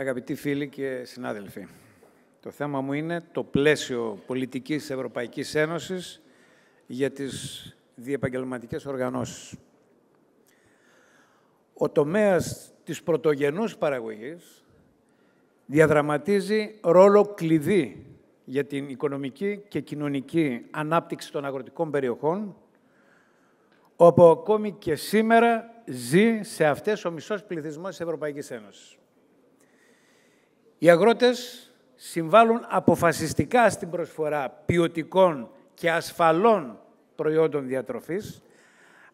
Αγαπητοί φίλοι και συνάδελφοι, το θέμα μου είναι το πλαίσιο πολιτικής Ευρωπαϊκής Ένωσης για τις διεπαγγελματικές οργανώσεις. Ο τομέας της πρωτογενούς παραγωγής διαδραματίζει ρόλο κλειδί για την οικονομική και κοινωνική ανάπτυξη των αγροτικών περιοχών, όπου ακόμη και σήμερα ζει σε αυτές ο μισός πληθυσμός της Ευρωπαϊκής Ένωσης. Οι αγρότες συμβάλλουν αποφασιστικά στην προσφορά ποιοτικών και ασφαλών προϊόντων διατροφής,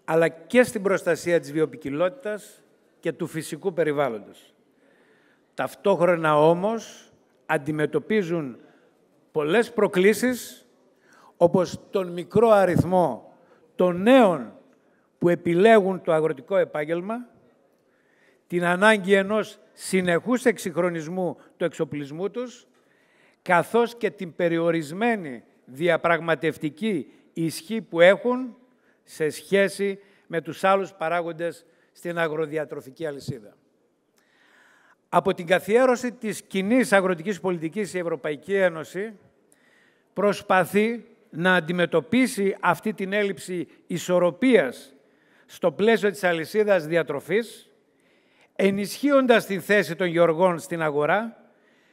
αλλά και στην προστασία της βιοπικιλότητας και του φυσικού περιβάλλοντος. Ταυτόχρονα όμως αντιμετωπίζουν πολλές προκλήσεις, όπως τον μικρό αριθμό των νέων που επιλέγουν το αγροτικό επάγγελμα, την ανάγκη ενός συνεχούς εξυγχρονισμού του εξοπλισμού τους, καθώς και την περιορισμένη διαπραγματευτική ισχύ που έχουν σε σχέση με τους άλλους παράγοντες στην αγροδιατροφική αλυσίδα. Από την καθιέρωση της κοινή αγροτικής πολιτικής η Ευρωπαϊκή Ένωση προσπαθεί να αντιμετωπίσει αυτή την έλλειψη ισορροπίας στο πλαίσιο της αλυσίδας διατροφής ενισχύοντας τη θέση των γεωργών στην αγορά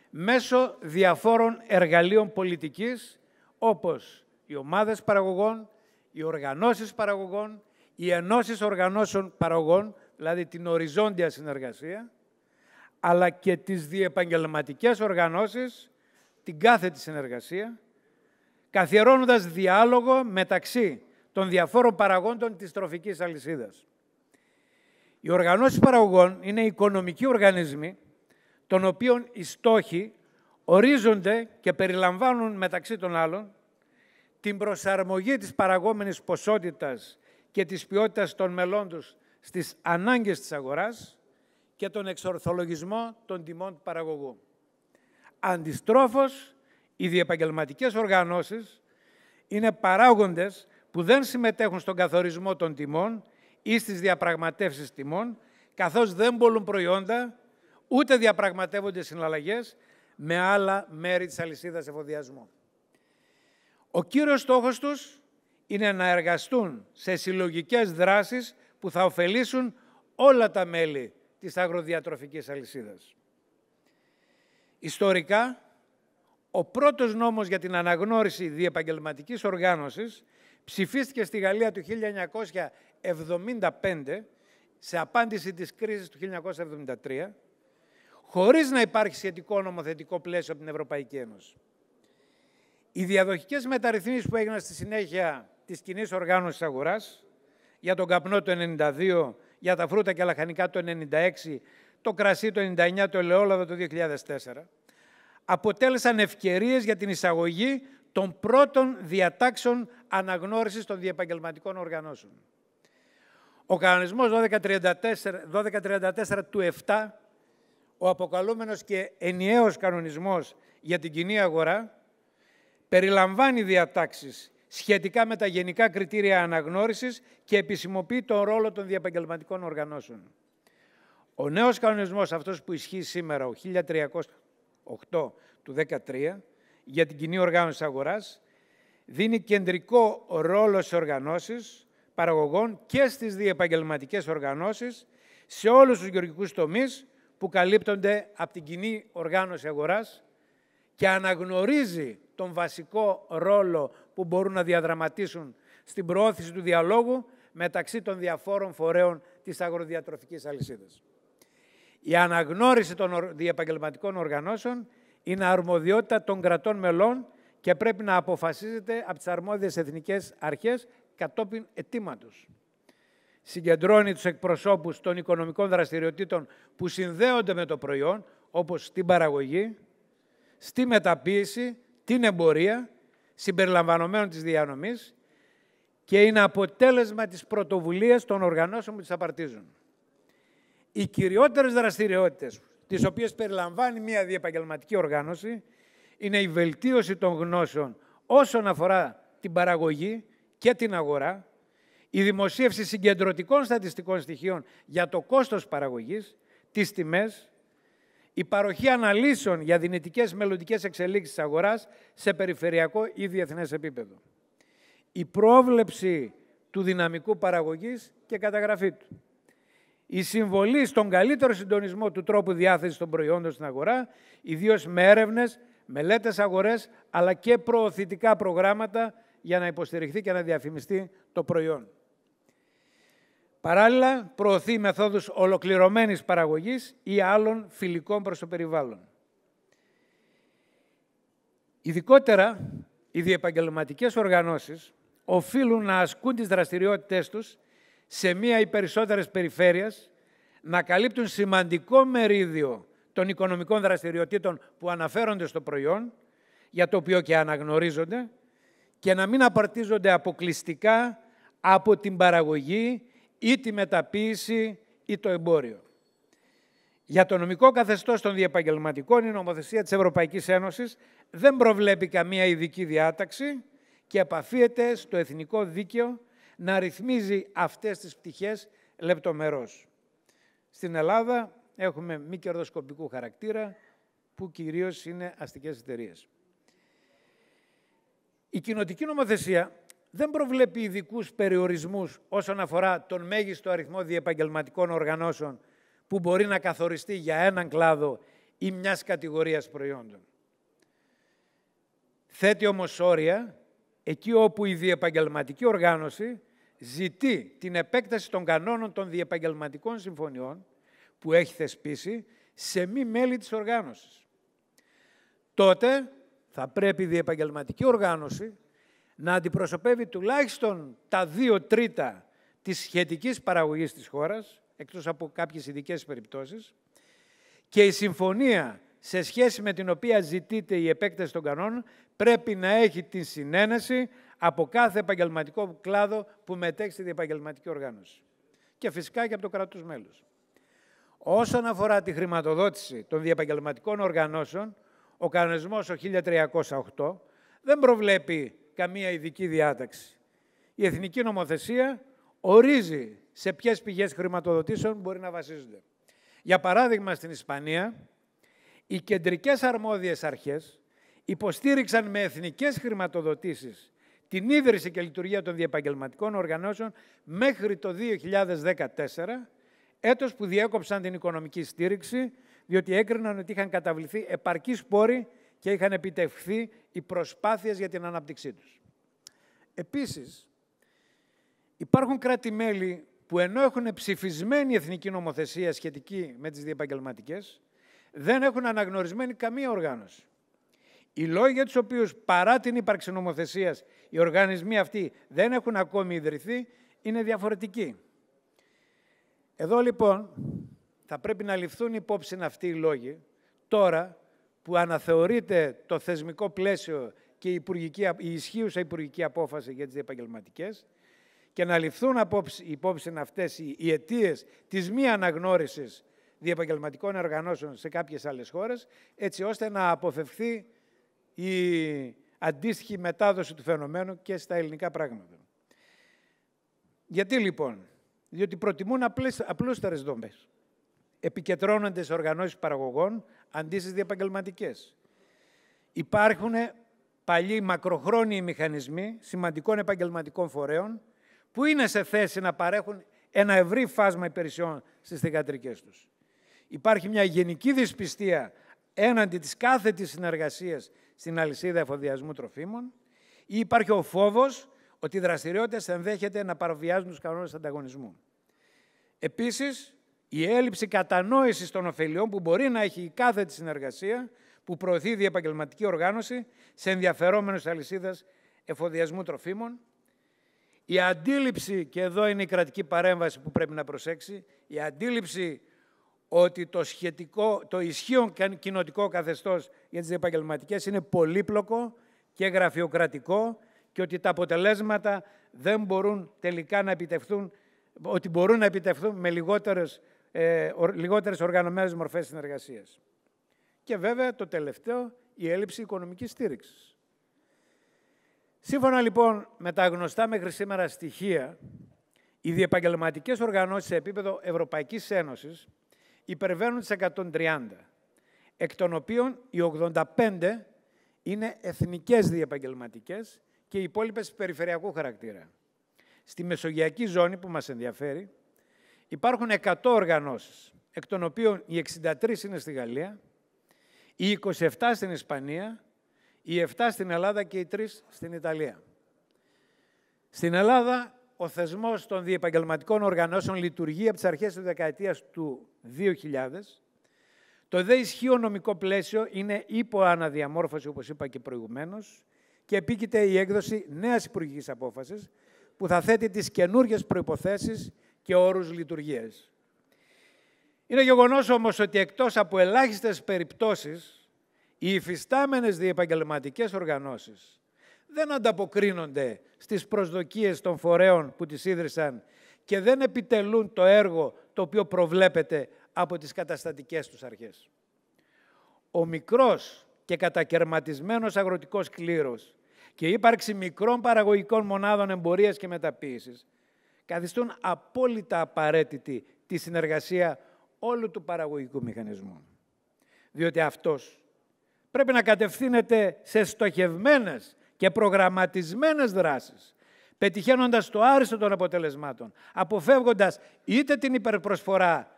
μέσω διαφόρων εργαλείων πολιτικής όπως οι ομάδες παραγωγών, οι οργανώσεις παραγωγών, οι ενώσεις οργανώσεων παραγωγών, δηλαδή την οριζόντια συνεργασία, αλλά και τις διεπαγγελματικές οργανώσεις, την κάθετη συνεργασία, καθιερώνοντας διάλογο μεταξύ των διαφόρων παραγόντων της τροφικής αλυσίδας. Οι οργανώσεις παραγωγών είναι οικονομικοί οργανισμοί, των οποίων οι στόχοι ορίζονται και περιλαμβάνουν μεταξύ των άλλων την προσαρμογή της παραγόμενης ποσότητας και της ποιότητας των μελών τους στις ανάγκες της αγοράς και τον εξορθολογισμό των τιμών του παραγωγού. Αντιστρόφως, οι διεπαγγελματικές οργανώσεις είναι παράγοντες που δεν συμμετέχουν στον καθορισμό των τιμών ή στις διαπραγματεύσεις τιμών, καθώς δεν μπορούν προϊόντα, ούτε διαπραγματεύονται συναλλαγές με άλλα μέρη της αλυσίδας εφοδιασμού. Ο κύριος στόχος τους είναι να εργαστούν σε συλλογικές δράσεις που θα ωφελήσουν όλα τα μέλη της αγροδιατροφικής αλυσίδας. Ιστορικά, ο πρώτος νόμος για την αναγνώριση διεπαγγελματικής οργάνωσης ψηφίστηκε στη Γαλλία το 75 σε απάντηση της κρίσης του 1973 χωρίς να υπάρχει σχετικό νομοθετικό πλαίσιο από την Ευρωπαϊκή Ένωση. Οι διαδοχικές μεταρρυθμίσεις που έγιναν στη συνέχεια της κοινής οργάνωσης αγοράς για τον καπνό το 92, για τα φρούτα και λαχανικά το 96, το κρασί το 99, το ελαιόλαδο το 2004, αποτέλεσαν ευκαιρίες για την εισαγωγή των πρώτων διατάξεων αναγνώρισης των διεπαγγελματικών οργανώσεων. Ο κανονισμός 1234, 1234 του 7, ο αποκαλούμενος και ενιαίος κανονισμός για την κοινή αγορά, περιλαμβάνει διατάξεις σχετικά με τα γενικά κριτήρια αναγνώρισης και επισημοποιεί τον ρόλο των διαπαγγελματικών οργανώσεων. Ο νέος κανονισμός αυτός που ισχύει σήμερα, ο 1308 του 13, για την κοινή οργάνωση αγοράς, δίνει κεντρικό ρόλο σε οργανώσεις παραγωγών και στις διεπαγγελματικές οργανώσεις σε όλους τους γεωργικούς τομείς που καλύπτονται από την κοινή οργάνωση αγοράς και αναγνωρίζει τον βασικό ρόλο που μπορούν να διαδραματίσουν στην προώθηση του διαλόγου μεταξύ των διαφόρων φορέων της αγροδιατροφικής αλυσίδας. Η αναγνώριση των διεπαγγελματικών οργανώσεων είναι αρμοδιότητα των κρατών μελών και πρέπει να αποφασίζεται από τις αρμόδιες εθνικές αρχές κατόπιν αιτήματος. Συγκεντρώνει τους εκπροσώπους των οικονομικών δραστηριοτήτων που συνδέονται με το προϊόν, όπως στην παραγωγή, στη μεταποίηση, την εμπορία, συμπεριλαμβανομένων της διανομής και είναι αποτέλεσμα της πρωτοβουλίας των οργανώσεων που τις απαρτίζουν. Οι κυριότερες δραστηριότητες, τις οποίες περιλαμβάνει μια διεπαγγελματική οργάνωση, είναι η βελτίωση των γνώσεων όσον αφορά την παραγωγή, και την αγορά, η δημοσίευση συγκεντρωτικών στατιστικών στοιχείων για το κόστος παραγωγής, τις τιμές, η παροχή αναλύσεων για δυνητικές μελλοντικές εξελίξεις αγοράς σε περιφερειακό ή διεθνές επίπεδο. Η πρόβλεψη του δυναμικού παραγωγής και καταγραφή του. Η συμβολή στον καλύτερο συντονισμό του τρόπου διάθεσης των προϊόντων στην αγορά, ιδίως με έρευνες, μελέτες αγορές, αλλά και προωθητικά προγράμματα για να υποστηριχθεί και να διαφημιστεί το προϊόν. Παράλληλα, προωθεί μεθόδους ολοκληρωμένης παραγωγής ή άλλων φιλικών προς το περιβάλλον. Ειδικότερα, οι διεπαγγελματικές οργανώσεις οφείλουν να ασκούν τις δραστηριότητές τους σε μία ή περισσότερες περιφέρειες, να καλύπτουν σημαντικό μερίδιο των οικονομικών δραστηριοτήτων που αναφέρονται στο προϊόν, για το οποίο και αναγνωρίζονται, και να μην απαρτίζονται αποκλειστικά από την παραγωγή ή τη μεταποίηση ή το εμπόριο. Για το νομικό καθεστώς των διεπαγγελματικών η νομοθεσία της Ευρωπαϊκής Ένωσης δεν προβλέπει καμία ειδική διάταξη και επαφίεται στο εθνικό δίκαιο να ρυθμίζει αυτές τις πτυχές λεπτομερώς. Στην Ελλάδα έχουμε μη κερδοσκοπικού χαρακτήρα που κυρίως είναι αστικές εταιρείες. Η κοινοτική νομοθεσία δεν προβλέπει ειδικούς περιορισμούς όσον αφορά τον μέγιστο αριθμό διεπαγγελματικών οργανώσεων που μπορεί να καθοριστεί για έναν κλάδο ή μιας κατηγορίας προϊόντων. Θέτει όμως όρια εκεί όπου η διεπαγγελματική όμω ορια εκει οπου ζητεί την επέκταση των κανόνων των διεπαγγελματικών συμφωνιών που έχει θεσπίσει σε μη μέλη της οργάνωσης. Τότε θα πρέπει η διεπαγγελματική οργάνωση να αντιπροσωπεύει τουλάχιστον τα δύο τρίτα της σχετικής παραγωγής της χώρας, εκτός από κάποιες ειδικές περιπτώσεις, και η συμφωνία σε σχέση με την οποία ζητείται η επέκταση των κανόνων πρέπει να έχει την συνένεση από κάθε επαγγελματικό κλάδο που μετέχει στη διεπαγγελματική οργάνωση. Και φυσικά και από το κράτος μέλος. Όσον αφορά τη χρηματοδότηση των διαπαγγελματικών οργανώσεων, ο κανονισμός ο 1308 δεν προβλέπει καμία ειδική διάταξη. Η εθνική νομοθεσία ορίζει σε ποιες πηγές χρηματοδοτήσεων μπορεί να βασίζονται. Για παράδειγμα, στην Ισπανία, οι κεντρικές αρμόδιες αρχές υποστήριξαν με εθνικές χρηματοδοτήσεις την ίδρυση και λειτουργία των διεπαγγελματικών οργανώσεων μέχρι το 2014, έτος που διέκοψαν την οικονομική στήριξη διότι έκριναν ότι είχαν καταβληθεί επαρκείς πόροι και είχαν επιτευχθεί οι προσπάθειες για την ανάπτυξή τους. Επίσης, υπάρχουν κράτη-μέλη που ενώ έχουν ψηφισμένη εθνική νομοθεσία σχετική με τις διεπαγγελματικές, δεν έχουν αναγνωρισμένη καμία οργάνωση. Οι λόγοι για τους οποίους παρά την ύπαρξη νομοθεσίας οι οργανισμοί αυτοί δεν έχουν ακόμη ιδρυθεί είναι διαφορετικοί. Εδώ λοιπόν θα πρέπει να ληφθούν υπόψη αυτοί οι λόγοι τώρα που αναθεωρείται το θεσμικό πλαίσιο και η, υπουργική, η ισχύουσα υπουργική απόφαση για τις επαγγελματικές και να ληφθούν υπόψη αυτές οι αιτίες της μη αναγνώρισης διεπαγγελματικών οργανώσεων σε κάποιες άλλες χώρες, έτσι ώστε να αποφευθεί η αντίστοιχη μετάδοση του φαινομένου και στα ελληνικά πράγματα. Γιατί λοιπόν, διότι προτιμούν απλούστερες δομές επικεντρώνονται σε οργανώσεις παραγωγών αντί στις διαπαγγελματικές. Υπάρχουν παλιοί μακροχρόνιοι μηχανισμοί σημαντικών επαγγελματικών φορέων που είναι σε θέση να παρέχουν ένα ευρύ φάσμα υπηρεσιών στις θηγατρικές τους. Υπάρχει μια γενική δυσπιστία έναντι της κάθετης συνεργασίας στην αλυσίδα εφοδιασμού τροφίμων ή υπάρχει ο φόβος ότι οι δραστηριότητες ενδέχεται να παραβιάζουν τους κανόνες ανταγωνισμού. Επίσης, η έλλειψη κατανόησης των ωφελιών που μπορεί να έχει η κάθετη συνεργασία που προωθεί η διεπαγγελματική οργάνωση σε ενδιαφερόμενους αλυσίδα εφοδιασμού τροφίμων. Η αντίληψη, και εδώ είναι η κρατική παρέμβαση που πρέπει να προσέξει, η αντίληψη ότι το, σχετικό, το ισχύον κοινοτικό καθεστώς για τις επαγγελματικές είναι πολύπλοκο και γραφειοκρατικό και ότι τα αποτελέσματα δεν μπορούν τελικά να επιτευχθούν, ότι μπορούν να επιτευχθούν με λιγότερες ε, λιγότερες οργανωμένες μορφές συνεργασίας. Και βέβαια το τελευταίο, η έλλειψη οικονομικής στήριξης. Σύμφωνα λοιπόν με τα γνωστά μέχρι σήμερα στοιχεία, οι διεπαγγελματικές οργανώσεις σε επίπεδο Ευρωπαϊκής Ένωσης υπερβαίνουν τις 130, εκ των οποίων οι 85 είναι εθνικές διεπαγγελματικές και οι υπόλοιπες περιφερειακού χαρακτήρα. Στη μεσογειακή ζώνη που μας ενδιαφέρει, Υπάρχουν 100 οργανώσεις, εκ των οποίων οι 63 είναι στη Γαλλία, οι 27 στην Ισπανία, οι 7 στην Ελλάδα και οι 3 στην Ιταλία. Στην Ελλάδα, ο θεσμός των διεπαγγελματικών οργανώσεων λειτουργεί από τις αρχές της δεκαετίας του 2000. Το δε ισχύο νομικό πλαίσιο είναι υπό αναδιαμόρφωση, όπως είπα και προηγουμένως, και επίκειται η έκδοση νέας υπουργικής απόφασης που θα θέτει τις καινούργιες προϋποθέσεις και όρους λειτουργίας. Είναι γεγονός όμως ότι εκτός από ελάχιστες περιπτώσεις, οι υφιστάμενες διεπαγγελματικές οργανώσεις δεν ανταποκρίνονται στις προσδοκίες των φορέων που τις ίδρυσαν και δεν επιτελούν το έργο το οποίο προβλέπεται από τις καταστατικές τους αρχές. Ο μικρός και κατακερματισμένος αγροτικός κλήρος και η ύπαρξη μικρών παραγωγικών μονάδων εμπορίας και μεταποίησης καθιστούν απόλυτα απαραίτητη τη συνεργασία όλου του παραγωγικού μηχανισμού. Διότι αυτός πρέπει να κατευθύνεται σε στοχευμένες και προγραμματισμένες δράσεις, πετυχαίνοντας το άριστο των αποτελεσμάτων, αποφεύγοντας είτε την υπερπροσφορά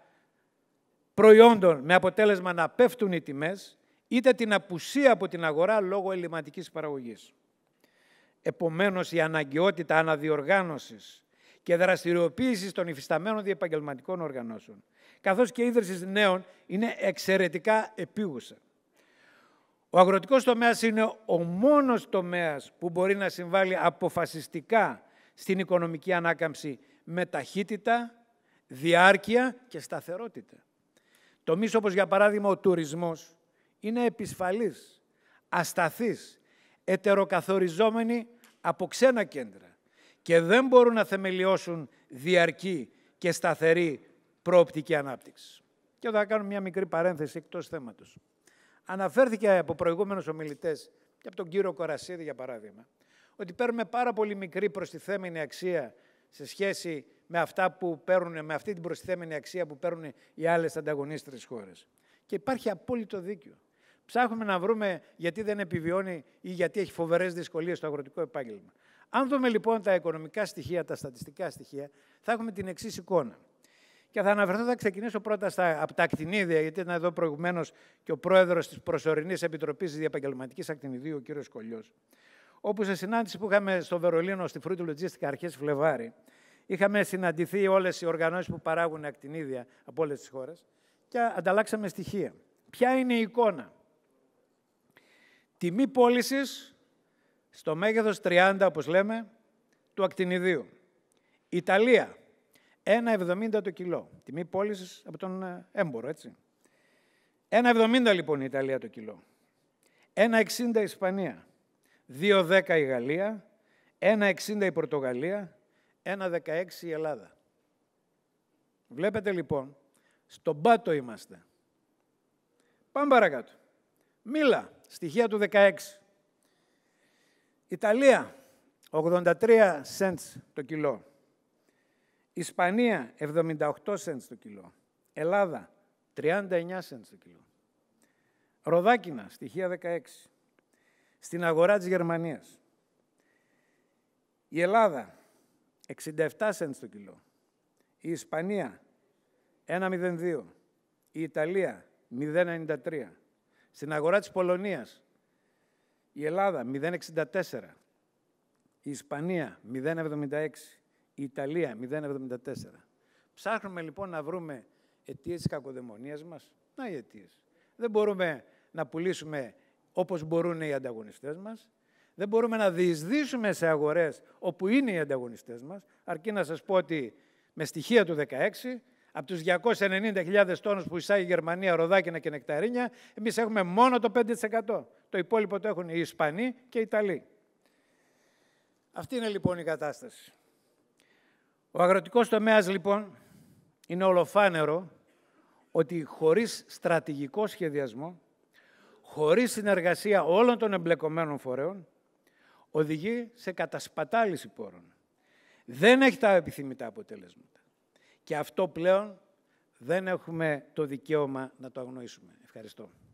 προϊόντων με αποτέλεσμα να πέφτουν οι τιμές, είτε την απουσία από την αγορά λόγω ελληματικής παραγωγής. Επομένως, η αναγκαιότητα αναδιοργάνωσης και δραστηριοποίησης των υφισταμένων διεπαγγελματικών οργανώσεων, καθώς και ίδρυσης νέων είναι εξαιρετικά επίγουσα. Ο αγροτικός τομέας είναι ο μόνος τομέας που μπορεί να συμβάλλει αποφασιστικά στην οικονομική ανάκαμψη με ταχύτητα, διάρκεια και σταθερότητα. μίσο, όπως για παράδειγμα ο τουρισμός είναι επισφαλής, ασταθής, ετεροκαθοριζόμενη από ξένα κέντρα και δεν μπορούν να θεμελιώσουν διαρκή και σταθερή προοπτική ανάπτυξης. Και εδώ θα κάνω μια μικρή παρένθεση εκτός θέματος. Αναφέρθηκε από προηγούμενους ομιλητές και από τον κύριο Κορασίδη, για παράδειγμα, ότι παίρνουμε πάρα πολύ μικρή προστιθέμενη αξία σε σχέση με, αυτά που παίρνουν, με αυτή την προστιθέμενη αξία που παίρνουν οι άλλες ανταγωνίστρες χώρες. Και υπάρχει απόλυτο δίκιο. Ψάχνουμε να βρούμε γιατί δεν επιβιώνει ή γιατί έχει φοβερές δυσκολίες στο αγροτικό επάγγελμα. Αν δούμε λοιπόν τα οικονομικά στοιχεία, τα στατιστικά στοιχεία, θα έχουμε την εξής εικόνα. Και θα αναφερθώ, θα ξεκινήσω πρώτα στα, από τα ακτινίδια, γιατί ήταν εδώ προηγουμένως και ο πρόεδρος της προσωρινής επιτροπής διαπαγγελματικής ακτινιδίου, ο κ. Κολλιός. Όπου σε συνάντηση που είχαμε στο Βερολίνο, στη Fruit Logistic, αρχές Φλεβάρη, είχαμε συναντηθεί όλες οι οργανώσεις που παράγουν ακτινίδια από όλες τις χώρες και ανταλλάξαμε στοιχεία. Ποια είναι η εικόνα. Τιμή πώλησης στο μέγεθος 30, όπως λέμε, του ακτινιδίου. Ιταλία, 1,70 το κιλό. Τιμή πώλησης από τον ε, έμπορο, έτσι. 1,70 λοιπόν η Ιταλία το κιλό. 1,60 η Ισπανία. 2,10 η Γαλλία. 1,60 η Πορτογαλία. 1,16 η Ελλάδα. Βλέπετε λοιπόν, στον πάτο είμαστε. Πάμε παρακάτω. Μίλα, στοιχεία του 16. Ιταλία, 83 cents το κιλό. Ισπανία, 78 cents το κιλό. Ελλάδα, 39 cents το κιλό. Ροδάκινα, στοιχεία 16. Στην αγορά της Γερμανίας. Η Ελλάδα, 67 cents το κιλό. Η Ισπανία, 1,02. Η Ιταλία, 0,93. Στην αγορά της Πολωνίας, η Ελλάδα 0,64. Η Ισπανία 0,76. Η Ιταλία 0,74. Ψάχνουμε λοιπόν να βρούμε αιτίες της κακοδαιμονίας μας. Να οι αιτίες. Δεν μπορούμε να πουλήσουμε όπως μπορούν οι ανταγωνιστές μας. Δεν μπορούμε να διεισδύσουμε σε αγορές όπου είναι οι ανταγωνιστές μας. Αρκεί να σας πω ότι με στοιχεία του 16, από τους 290.000 τόνους που εισάγει η Γερμανία ροδάκινα και νεκταρίνια, εμείς έχουμε μόνο το 5% το υπόλοιπο το έχουν οι Ισπανοί και οι Ιταλοί. Αυτή είναι λοιπόν η κατάσταση. Ο αγροτικός τομέας λοιπόν είναι ολοφάνερο ότι χωρίς στρατηγικό σχεδιασμό, χωρίς συνεργασία όλων των εμπλεκομένων φορέων, οδηγεί σε κατασπατάληση πόρων. Δεν έχει τα επιθυμητά αποτελέσματα. Και αυτό πλέον δεν έχουμε το δικαίωμα να το αγνοήσουμε. Ευχαριστώ.